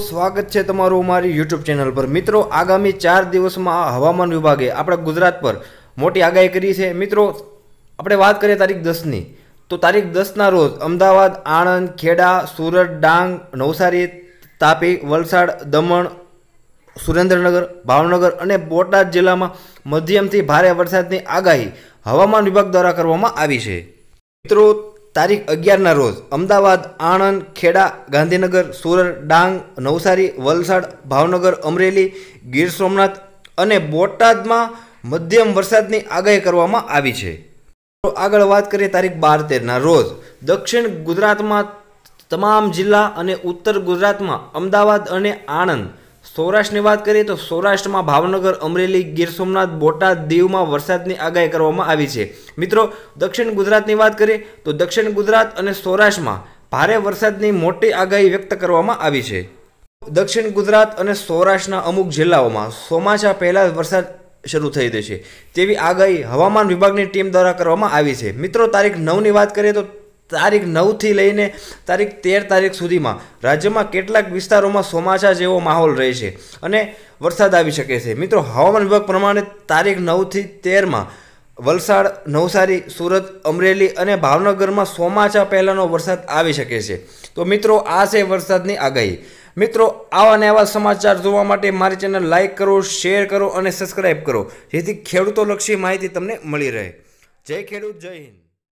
સ્વાગત છે તમારું અમારી યુટ્યુબ ચેનલ પર મિત્રો આગામી ચાર દિવસમાં હવામાન વિભાગે આપણા ગુજરાત પર મોટી આગાહી કરી છે મિત્રો આપણે વાત કરીએ તારીખ દસની તો તારીખ દસના રોજ અમદાવાદ આણંદ ખેડા સુરત ડાંગ નવસારી તાપી વલસાડ દમણ સુરેન્દ્રનગર ભાવનગર અને બોટાદ જિલ્લામાં મધ્યમથી ભારે વરસાદની આગાહી હવામાન વિભાગ દ્વારા કરવામાં આવી છે મિત્રો તારીખ અગિયારના રોજ અમદાવાદ આણંદ ખેડા ગાંધીનગર સુરત ડાંગ નવસારી વલસાડ ભાવનગર અમરેલી ગીર સોમનાથ અને બોટાદમાં મધ્યમ વરસાદની આગાહી કરવામાં આવી છે આગળ વાત કરીએ તારીખ બાર તેરના રોજ દક્ષિણ ગુજરાતમાં તમામ જિલ્લા અને ઉત્તર ગુજરાતમાં અમદાવાદ અને આણંદ સૌરાષ્ટ્રની વાત કરીએ તો સૌરાષ્ટ્રમાં ભાવનગર અમરેલી ગીર સોમનાથ બોટાદ દીવમાં વરસાદની આગાહી કરવામાં આવી છે મિત્રો દક્ષિણ ગુજરાતની વાત કરીએ તો દક્ષિણ ગુજરાત અને સૌરાષ્ટ્રમાં ભારે વરસાદની મોટી આગાહી વ્યક્ત કરવામાં આવી છે દક્ષિણ ગુજરાત અને સૌરાષ્ટ્રના અમુક જિલ્લાઓમાં ચોમાસા પહેલાં વરસાદ શરૂ થઈ જશે તેવી આગાહી હવામાન વિભાગની ટીમ દ્વારા કરવામાં આવી છે મિત્રો તારીખ નવની વાત કરીએ તો તારીખ નવથી લઈને તારીખ તેર તારીખ સુધીમાં રાજ્યમાં કેટલાક વિસ્તારોમાં ચોમાસા જેવો માહોલ રહેશે અને વરસાદ આવી શકે છે મિત્રો હવામાન વિભાગ પ્રમાણે તારીખ નવથી તેરમાં વલસાડ નવસારી સુરત અમરેલી અને ભાવનગરમાં ચોમાસા પહેલાંનો વરસાદ આવી શકે છે તો મિત્રો આ છે વરસાદની આગાહી મિત્રો આવા ને આવા સમાચાર જોવા માટે મારી ચેનલ લાઇક કરો શેર કરો અને સબસ્ક્રાઇબ કરો જેથી ખેડૂતોલક્ષી માહિતી તમને મળી રહે જય ખેડૂત જય હિન્દ